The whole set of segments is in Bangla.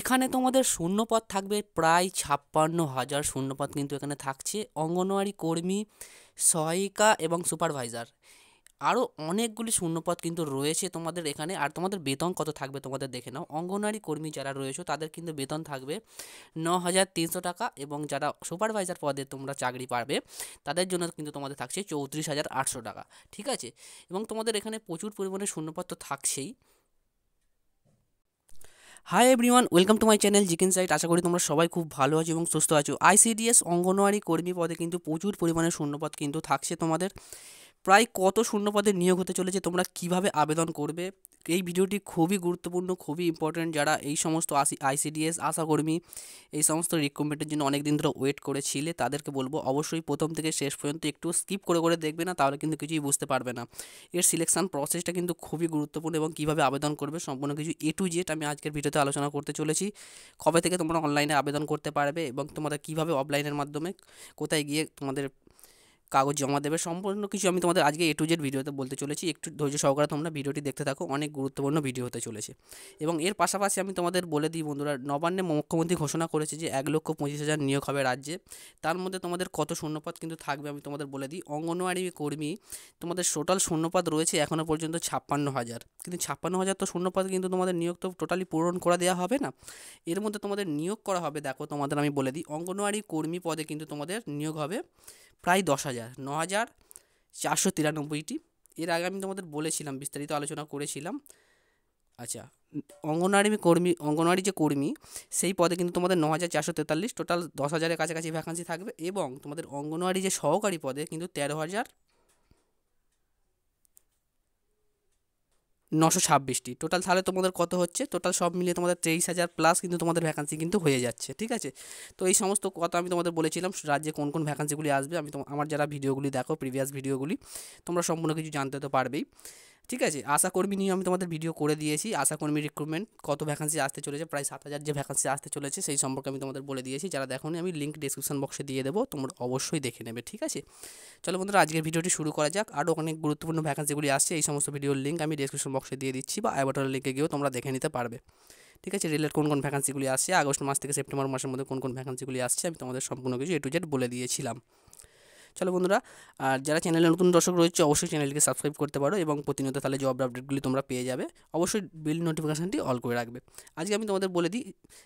এখানে তোমাদের শূন্যপদ থাকবে প্রায় ছাপ্পান্ন হাজার শূন্যপদ কিন্তু এখানে থাকছে অঙ্গনওয়াড়ি কর্মী সহায়িকা এবং সুপারভাইজার আরও অনেকগুলি শূন্যপদ কিন্তু রয়েছে তোমাদের এখানে আর তোমাদের বেতন কত থাকবে তোমাদের দেখে নাও অঙ্গনওয়াড়ি কর্মী যারা রয়েছে তাদের কিন্তু বেতন থাকবে ন হাজার তিনশো টাকা এবং যারা সুপারভাইজার পদে তোমরা চাকরি পাবে তাদের জন্য কিন্তু তোমাদের থাকছে চৌত্রিশ হাজার আটশো টাকা ঠিক আছে এবং তোমাদের এখানে প্রচুর পরিমাণে শূন্যপদ তো থাকছেই hi everyone welcome to my channel জিকেন সাইট আশা করি তোমরা সবাই খুব ভালো আছো এবং সুস্থ আছো আইসিডিএস অঙ্গনওয়াড়ি কর্মী পদে কিন্তু প্রচুর পরিমাণে শূন্যপদ কিন্তু থাকছে তোমাদের প্রায় কত শূন্যপদের নিয়োগ হতে চলেছে তোমরা কিভাবে আবেদন করবে এই ভিডিওটি খুবই গুরুত্বপূর্ণ খুবই ইম্পর্ট্যান্ট যারা এই সমস্ত আসি আইসিডিএস আশাকর্মী এই সমস্ত রিক্রুটমেন্টের জন্য অনেক দিন ধরে ওয়েট করেছিলে তাদেরকে বলবো অবশ্যই প্রথম থেকে শেষ পর্যন্ত একটু স্কিপ করে করে দেখবে না তাহলে কিন্তু কিছুই বুঝতে পারবে না এর সিলেকশান প্রসেসটা কিন্তু খুবই গুরুত্বপূর্ণ এবং কীভাবে আবেদন করবে সম্পূর্ণ কিছু এ টু জেড আমি আজকের ভিডিওতে আলোচনা করতে চলেছি কবে থেকে তোমরা অনলাইনে আবেদন করতে পারবে এবং তোমরা কীভাবে অফলাইনের মাধ্যমে কোথায় গিয়ে তোমাদের কাগজ জমা দেবে সম্পূর্ণ কিছু আমি তোমাদের আজকে এ টু জেড ভিডিওতে বলতে চলেছি একটু ধৈর্য সহকারে তোমরা ভিডিওটি দেখতে থাকো অনেক গুরুত্বপূর্ণ ভিডিও হতে চলেছে এবং এর পাশাপাশি আমি তোমাদের বলে দিই বন্ধুরা নবান্নে মুখ্যমন্ত্রী ঘোষণা করেছে যে এক লক্ষ পঁচিশ হাজার নিয়োগ হবে রাজ্যে তার মধ্যে তোমাদের কত শূন্যপদ কিন্তু থাকবে আমি তোমাদের বলে দিই অঙ্গনওয়াড়ি কর্মী তোমাদের টোটাল শূন্যপদ রয়েছে এখনও পর্যন্ত ছাপ্পান্ন হাজার কিন্তু ছাপ্পান্ন হাজার তো শূন্যপদ কিন্তু তোমাদের নিয়োগ তো টোটালি পূরণ করা দেওয়া হবে না এর মধ্যে তোমাদের নিয়োগ করা হবে দেখো তোমাদের আমি বলে দিই অঙ্গনওয়াড়ি কর্মী পদে কিন্তু তোমাদের নিয়োগ হবে প্রায় দশ হাজার হাজার ন হাজার চারশো তিরানব্বইটি এর আগে আমি তোমাদের বলেছিলাম বিস্তারিত আলোচনা করেছিলাম আচ্ছা অঙ্গনওয়াড়ি কর্মী অঙ্গনওয়াড়ি যে কর্মী সেই পদে কিন্তু তোমাদের ন হাজার চারশো তেতাল্লিশ টোটাল দশ হাজারের কাছাকাছি ভ্যাকান্সি থাকবে এবং তোমাদের অঙ্গনওয়াড়ি যে সহকারী পদে কিন্তু তেরো হাজার নশো ছাব্বিশটি টোটাল তাহলে তোমাদের কত হচ্ছে টোটাল সব মিলিয়ে তোমাদের তেইশ হাজার প্লাস কিন্তু তোমাদের ভ্যাকান্সি কিন্তু হয়ে যাচ্ছে ঠিক আছে তো এই সমস্ত কথা আমি তোমাদের বলেছিলাম রাজ্যে কোন কোন ভ্যাকান্সিগুলি আসবে আমি আমার যারা ভিডিওগুলি দেখো প্রিভিয়াস ভিডিওগুলি তোমরা সম্পূর্ণ কিছু জানতে তো পারবেই ঠিক আছে আশাকর্মী নিয়ে আমি তোমাদের ভিডিও করে দিয়েছি আশাকর্মী রিক্রুটমেন্ট কত ভ্যাকান্সি আসতে চলেছে প্রায় সাত হাজার যে ভ্যাকান্সি আসতে চলেছে সেই সম্পর্কে আমি তোমাদের বলে দিয়েছি যারা দেখো আমি লিঙ্ক ডিসক্রিপশন বক্সে দিয়ে দেবো তোমরা অবশ্যই দেখে নেবে ঠিক আছে চলো বন্ধুরা আজকের ভিডিওটি শুরু করা যাক আরও অনেক গুরুত্বপূর্ণ ভ্যাকান্সিগুলি আসছে এই সমস্ত ভিডিওর লিঙ্ক আমি ডিসক্রিপশন বক্সে দিয়ে দিচ্ছি বা আইবাটার লিঙ্কে গিয়েও তোমরা দেখে নিতে পারবে ঠিক আছে রেলের কোন কোন ভ্যাকান্সিগুলি আসছে আগস্ট মাস থেকে সেপ্টেম্বর মাসের মধ্যে কোন কোন ভ্যাকান্সিগুলি আসছে আমি তোমাদের সম্পূর্ণ কিছু এ টু জেড বলে দিয়েছিলাম চলো বন্ধুরা আর যারা চ্যানেলে নতুন দর্শক রয়েছে অবশ্যই চ্যানেলকে সাবস্ক্রাইব করতে পারো এবং প্রতিনিয়ত তাহলে জব আপডেটগুলি তোমরা পেয়ে যাবে অবশ্যই বিল নোটিফিকেশানটি অল করে রাখবে আজকে আমি তোমাদের বলে দিই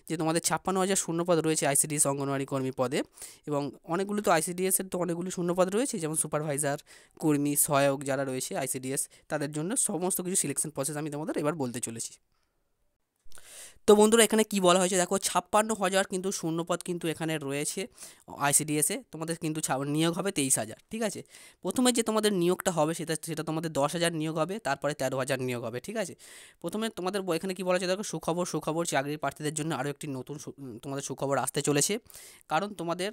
যে তোমাদের ছাপ্পান্ন হাজার শূন্যপদ রয়েছে আইসিডিএস অঙ্গনওয়াড়ি কর্মী পদে এবং অনেকগুলি তো আইসিডিএসের তো অনেকগুলি শূন্যপদ রয়েছে যেমন সুপারভাইজার কর্মী সহায়ক যারা রয়েছে আইসিডিএস তাদের জন্য সমস্ত কিছু সিলেকশন প্রসেস আমি তোমাদের এবার বলতে চলেছি তো বন্ধুরা এখানে কি বলা হয়েছে দেখো ছাপ্পান্ন হাজার কিন্তু শূন্যপদ কিন্তু এখানে রয়েছে আইসিডিএসে তোমাদের কিন্তু নিয়োগ হবে তেইশ হাজার ঠিক আছে প্রথমে যে তোমাদের নিয়োগটা হবে সেটা সেটা তোমাদের দশ হাজার নিয়োগ হবে তারপরে তেরো হাজার নিয়োগ হবে ঠিক আছে প্রথমে তোমাদের এখানে কি বলা হয়েছে দেখো সুখবর সুখবর চাকরির প্রার্থীদের জন্য আরও একটি নতুন তোমাদের সুখবর আসতে চলেছে কারণ তোমাদের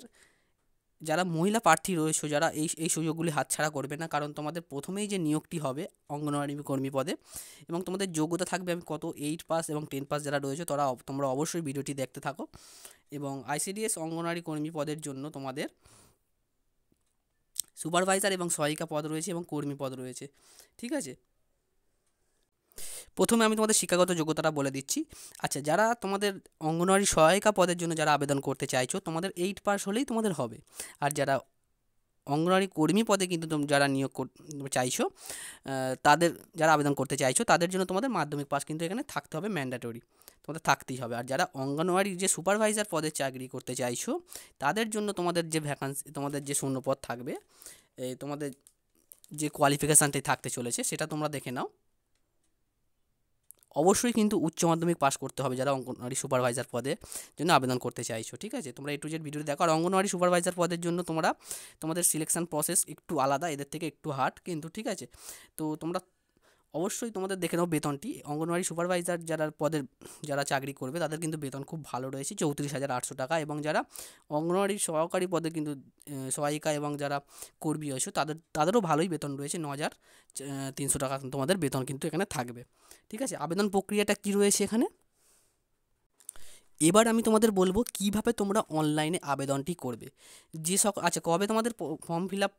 যারা মহিলা প্রার্থী রয়েছে যারা এই এই সুযোগগুলি হাতছাড়া করবে না কারণ তোমাদের প্রথমেই যে নিয়োগটি হবে অঙ্গনওয়াড়ি কর্মী পদে এবং তোমাদের যোগ্যতা থাকবে আমি কত এইট পাস এবং টেন পাস যারা রয়েছে তারা তোমরা অবশ্যই ভিডিওটি দেখতে থাকো এবং আইসিডিএস অঙ্গনওয়াড়ি কর্মী পদের জন্য তোমাদের সুপারভাইজার এবং সহায়িকা পদ রয়েছে এবং কর্মী পদ রয়েছে ঠিক আছে প্রথমে আমি তোমাদের শিক্ষাগত যোগ্যতাটা বলে দিচ্ছি আচ্ছা যারা তোমাদের অঙ্গনওয়াড়ি সহায়িকা পদের জন্য যারা আবেদন করতে চাইছো তোমাদের এইট পাস হলেই তোমাদের হবে আর যারা অঙ্গনওয়াড়ি কর্মী পদে কিন্তু তুমি যারা নিয়োগ চাইছো তাদের যারা আবেদন করতে চাইছো তাদের জন্য তোমাদের মাধ্যমিক পাস কিন্তু এখানে থাকতে হবে ম্যান্ডেটরি তোমাদের থাকতেই হবে আর যারা অঙ্গনওয়াড়ির যে সুপারভাইজার পদে চাকরি করতে চাইছো তাদের জন্য তোমাদের যে ভ্যাকান্সি তোমাদের যে শূন্যপদ থাকবে তোমাদের যে কোয়ালিফিকেশানটি থাকতে চলেছে সেটা তোমরা দেখে নাও অবশ্যই কিন্তু উচ্চ মাধ্যমিক পাস করতে হবে যারা অঙ্গনওয়াড়ি সুপারভাইজার পদের জন্য আবেদন করতে চাইছো ঠিক আছে তোমরা এ টু জেড ভিডিও দেখো আর অঙ্গনওয়াড়ি সুপারভাইজার পদের জন্য তোমরা তোমাদের সিলেকশন প্রসেস একটু আলাদা এদের থেকে একটু হার্ড কিন্তু ঠিক আছে তো তোমরা অবশ্যই তোমাদের দেখে নাও বেতনটি অঙ্গনওয়াড়ি সুপারভাইজার যারা পদের যারা চাকরি করবে তাদের কিন্তু বেতন খুব ভালো রয়েছে চৌত্রিশ হাজার আটশো টাকা এবং যারা অঙ্গনওয়াড়ি সহকারী পদে কিন্তু সহায়িকা এবং যারা কর্মী হয়েছে তাদের তাদেরও ভালোই বেতন রয়েছে ন হাজার তিনশো টাকা তোমাদের বেতন কিন্তু এখানে থাকবে ঠিক আছে আবেদন প্রক্রিয়াটা কি রয়েছে এখানে এবার আমি তোমাদের বলবো কিভাবে তোমরা অনলাইনে আবেদনটি করবে যে সক আচ্ছা কবে তোমাদের ফর্ম ফিল আপ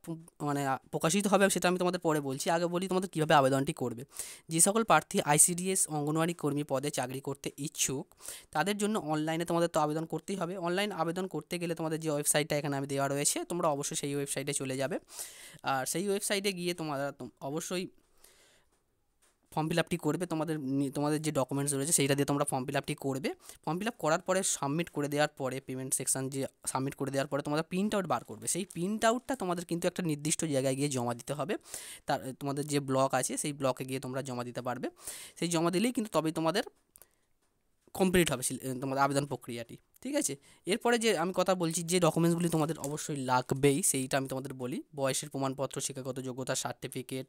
মানে প্রকাশিত হবে সেটা আমি তোমাদের পরে বলছি আগে বলি তোমাদের কিভাবে আবেদনটি করবে যে সকল প্রার্থী আইসিডিএস অঙ্গনওয়াড়ি কর্মী পদে চাকরি করতে ইচ্ছুক তাদের জন্য অনলাইনে তোমাদের তো আবেদন করতেই হবে অনলাইন আবেদন করতে গেলে তোমাদের যে ওয়েবসাইটটা এখানে আমি দেওয়া রয়েছে তোমরা অবশ্যই সেই ওয়েবসাইটে চলে যাবে আর সেই ওয়েবসাইটে গিয়ে তোমরা অবশ্যই ফর্ম ফিল আপটি করবে তোমাদের তোমাদের যে ডকুমেন্টস রয়েছে সেইটা দিয়ে তোমরা ফর্ম ফিল আপটি করবে ফর্ম ফিল আপ করার পরে সাবমিট করে দেওয়ার পরে পেমেন্ট সেকশন যে সাবমিট করে দেওয়ার পরে তোমাদের প্রিন্ট আউট বার করবে সেই প্রিন্ট আউটটা তোমাদের কিন্তু একটা নির্দিষ্ট জায়গায় গিয়ে জমা দিতে হবে তার তোমাদের যে ব্লক আছে সেই ব্লকে গিয়ে তোমরা জমা দিতে পারবে সেই জমা দিলেই কিন্তু তবেই তোমাদের কমপ্লিট হবে তোমাদের আবেদন প্রক্রিয়াটি ঠিক আছে এরপরে যে আমি কথা বলছি যে ডকুমেন্টসগুলি তোমাদের অবশ্যই লাগবেই সেইটা আমি তোমাদের বলি বয়সের প্রমাণপত্র শিক্ষাগত যোগ্যতা সার্টিফিকেট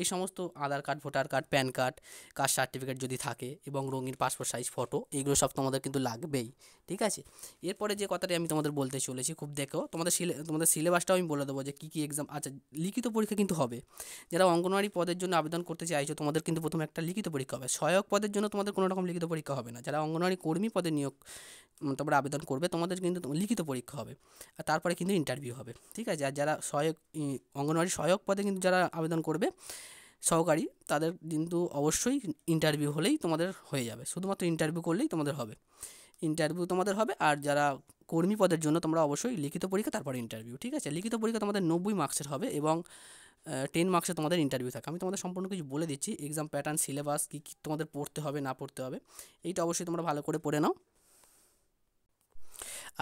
এই সমস্ত Aadhaar card voter card PAN card caste certificate যদি থাকে এবং রঙিন পাসপোর্ট সাইজ ফটো এগুলো সব তোমাদের কিন্তু লাগবেই ঠিক আছে এরপরে যে কথাটি আমি তোমাদের বলতে চলেছি খুব দেখো তোমাদের তোমাদের সিলেবাসটাও আমি বলে দেবো যে কী কী এক্সাম আচ্ছা লিখিত পরীক্ষা কিন্তু হবে যারা অঙ্গনওয়াড়ি পদের জন্য আবেদন করতে চাইছো তোমাদের কিন্তু প্রথমে একটা লিখিত পরীক্ষা হবে সহায়ক পদের জন্য তোমাদের কোনো রকম লিখিত পরীক্ষা হবে না যারা অঙ্গনওয়াড়ি কর্মী পদে নিয়োগ তোমরা আবেদন করবে তোমাদের কিন্তু লিখিত পরীক্ষা হবে আর তারপরে কিন্তু ইন্টারভিউ হবে ঠিক আছে আর যারা সহায়ক অঙ্গনওয়াড়ি সহায়ক পদে কিন্তু যারা আবেদন করবে সহকারী তাদের কিন্তু অবশ্যই ইন্টারভিউ হলেই তোমাদের হয়ে যাবে শুধুমাত্র ইন্টারভিউ করলেই তোমাদের হবে ইন্টারভিউ তোমাদের হবে আর যারা কর্মী পদের জন্য তোমরা অবশ্যই লিখিত পরীক্ষা তারপর ইন্টারভিউ ঠিক আছে লিখিত পরীক্ষা তোমাদের নব্বই মার্কসের হবে এবং টেন মার্কসে তোমাদের ইন্টারভিউ থাকে আমি তোমাদের সম্পূর্ণ কিছু বলে দিচ্ছি এক্সাম প্যাটার্ন সিলেবাস কী কী তোমাদের পড়তে হবে না পড়তে হবে এইটা অবশ্যই তোমরা ভালো করে পড়ে নাও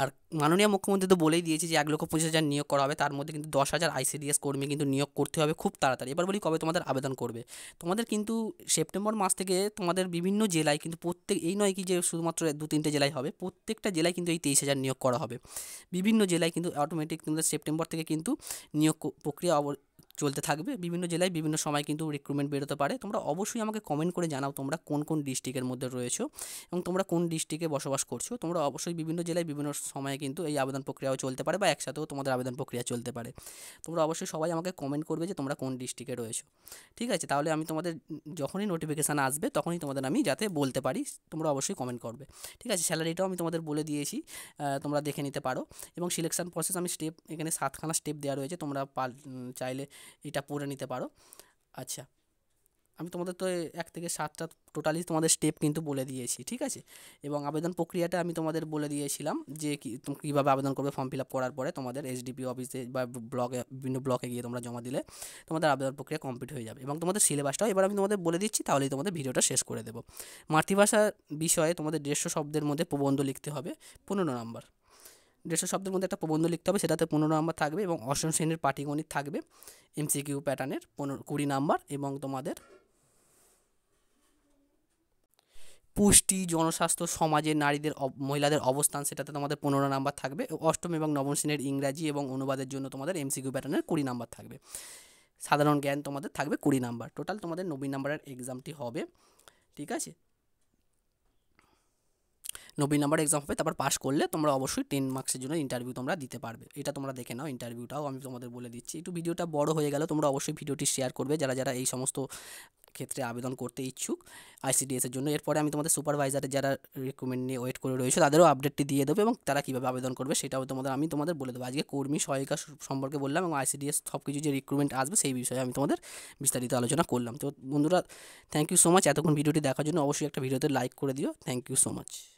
আর মাননীয় মুখ্যমন্ত্রী তো বলেই দিয়েছে যে এক লক্ষ পঁচিশ হাজার নিয়োগ করা হবে তার মধ্যে কিন্তু দশ হাজার আইসিডিএস কর্মী কিন্তু নিয়োগ করতে হবে খুব তাড়াতাড়ি এবার বলি কবে তোমাদের আবেদন করবে তোমাদের কিন্তু সেপ্টেম্বর মাস থেকে তোমাদের বিভিন্ন জেলায় কিন্তু প্রত্যেক এই নয় কি যে শুধুমাত্র দু তিনটে জেলায় হবে প্রত্যেকটা জেলায় কিন্তু এই তেইশ হাজার নিয়োগ করা হবে বিভিন্ন জেলায় কিন্তু অটোমেটিক তোমাদের সেপ্টেম্বর থেকে কিন্তু নিয়োগ প্রক্রিয়া চলতে থাকবে বিভিন্ন জেলায় বিভিন্ন সময় কিন্তু রিক্রুটমেন্ট বেরোতে পারে তোমরা অবশ্যই আমাকে কমেন্ট করে জানাও তোমরা কোন কোন ডিস্ট্রিক্টের মধ্যে রয়েছো এবং তোমরা কোন ডিস্ট্রিক্টে বসবাস করছো তোমরা অবশ্যই বিভিন্ন জেলায় বিভিন্ন সময়ে কিন্তু এই আবেদন প্রক্রিয়াও চলতে পারে বা একসাথেও তোমাদের আবেদন প্রক্রিয়া চলতে পারে তোমরা অবশ্যই সবাই আমাকে কমেন্ট করবে যে তোমরা কোন ডিস্ট্রিক্টে রয়েছো ঠিক আছে তাহলে আমি তোমাদের যখনই নোটিফিকেশান আসবে তখনই তোমাদের আমি যাতে বলতে পারি তোমরা অবশ্যই কমেন্ট করবে ঠিক আছে স্যালারিটাও আমি তোমাদের বলে দিয়েছি তোমরা দেখে নিতে পারো এবং সিলেকশান প্রসেস আমি স্টেপ এখানে সাতখানা স্টেপ দেওয়া রয়েছে তোমরা পাল চাইলে এটা পড়ে নিতে পারো আচ্ছা আমি তোমাদের তো এক থেকে সাতটা টোটালি তোমাদের স্টেপ কিন্তু বলে দিয়েছি ঠিক আছে এবং আবেদন প্রক্রিয়াটা আমি তোমাদের বলে দিয়েছিলাম যে কীভাবে আবেদন করবে ফর্ম ফিল আপ করার পরে তোমাদের এসডিপি অফিসে বা ব্লকে বিভিন্ন ব্লকে গিয়ে তোমরা জমা দিলে তোমাদের আবেদন প্রক্রিয়া কমপ্লিট হয়ে যাবে এবং তোমাদের সিলেবাসটাও এবার আমি তোমাদের বলে দিচ্ছি তাহলেই তোমাদের ভিডিওটা শেষ করে দেবো মাতৃভাষা বিষয়ে তোমাদের দেড়শো শব্দের মধ্যে প্রবন্ধ লিখতে হবে পনেরো নম্বর দেড়শো শব্দের মধ্যে একটা প্রবন্ধ লিখতে হবে সেটাতে পনেরো নাম্বার থাকবে এবং অষ্টম শ্রেণীর পাটিগণিত থাকবে এমসিকিউ প্যাটার্নের পনেরো কুড়ি নাম্বার এবং তোমাদের পুষ্টি জনস্বাস্থ্য সমাজে নারীদের মহিলাদের অবস্থান সেটাতে তোমাদের পনেরো নাম্বার থাকবে অষ্টম এবং নবম শ্রেণীর ইংরাজি এবং অনুবাদের জন্য তোমাদের এমসিকিউ প্যাটার্নের কুড়ি নাম্বার থাকবে সাধারণ জ্ঞান তোমাদের থাকবে কুড়ি নাম্বার টোটাল তোমাদের নব্বই নাম্বারের এক্সামটি হবে ঠিক আছে নব্বই নাম্বার এক্সাম হবে তারপর পাস করলে তোমরা অবশ্যই টেন মার্কসের জন্য ইন্টারভিউ তোমরা দিতে পারবে এটা তোমরা দেখে নাও ইন্টারভিউটাও আমি তোমাদের বলে দিচ্ছি একটু ভিডিওটা বড় হয়ে গেল তোমরা অবশ্যই ভিডিওটি শেয়ার করবে যারা যারা এই সমস্ত ক্ষেত্রে আবেদন করতে ইচ্ছুক আইসিডিএসের জন্য এরপরে আমি তোমাদের সুপারভাইজারের যারা রিকমেন্ড নিয়ে ওয়েট করে রয়েছে তাদেরও আপডেটটি দিয়ে দেবো এবং তারা কীভাবে আবেদন করবে সেটাও তোমাদের আমি তোমাদের বলে দেবো আজকে কর্মী সহায়িকা সম্পর্কে বললাম এবং আইসিডিএস সব কিছু যে রিক্রুটমেন্ট আসবে সেই বিষয়ে আমি তোমাদের বিস্তারিত আলোচনা করলাম তো বন্ধুরা থ্যাংক ইউ সো মাচ এতক্ষণ ভিডিওটি দেখার জন্য অবশ্যই একটা ভিডিওতে লাইক করে দিও থ্যাংক ইউ সো মাচ